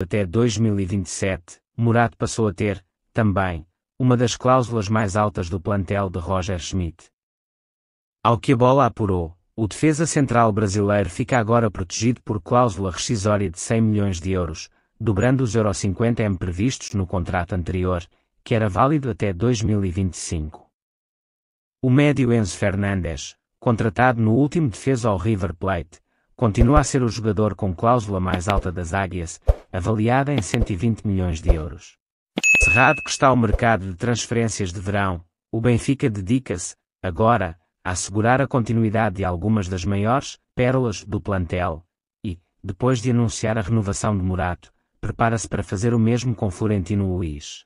Até 2027, Murat passou a ter, também, uma das cláusulas mais altas do plantel de Roger Schmidt. Ao que a bola apurou, o defesa central brasileiro fica agora protegido por cláusula rescisória de 100 milhões de euros, dobrando os Euro 50M previstos no contrato anterior, que era válido até 2025. O médio Enzo Fernandes, contratado no último defesa ao River Plate, continua a ser o jogador com cláusula mais alta das Águias, avaliada em 120 milhões de euros. Cerrado que está o mercado de transferências de verão, o Benfica dedica-se, agora, a assegurar a continuidade de algumas das maiores pérolas do plantel e, depois de anunciar a renovação de Murato, prepara-se para fazer o mesmo com Florentino Luiz.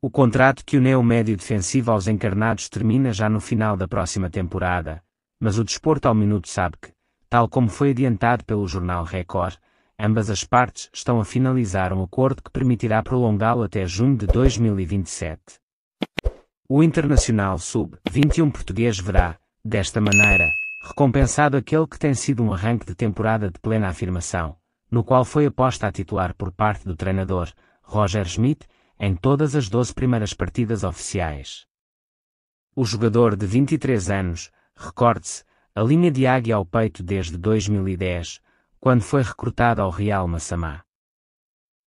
O contrato que une o médio defensivo aos encarnados termina já no final da próxima temporada, mas o Desporto ao Minuto sabe que, tal como foi adiantado pelo jornal Record, ambas as partes estão a finalizar um acordo que permitirá prolongá-lo até junho de 2027. O Internacional Sub-21 português verá, desta maneira, recompensado aquele que tem sido um arranque de temporada de plena afirmação, no qual foi aposta a titular por parte do treinador, Roger Schmidt, em todas as 12 primeiras partidas oficiais. O jogador de 23 anos, recorde-se, a linha de águia ao peito desde 2010, quando foi recrutado ao Real Massamá.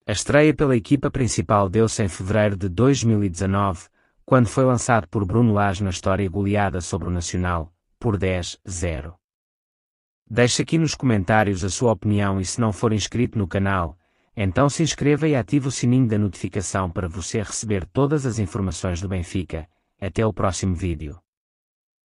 A estreia pela equipa principal deu-se em fevereiro de 2019, quando foi lançado por Bruno Lage na história goleada sobre o Nacional, por 10-0. Deixe aqui nos comentários a sua opinião e se não for inscrito no canal, então se inscreva e ative o sininho da notificação para você receber todas as informações do Benfica. Até o próximo vídeo.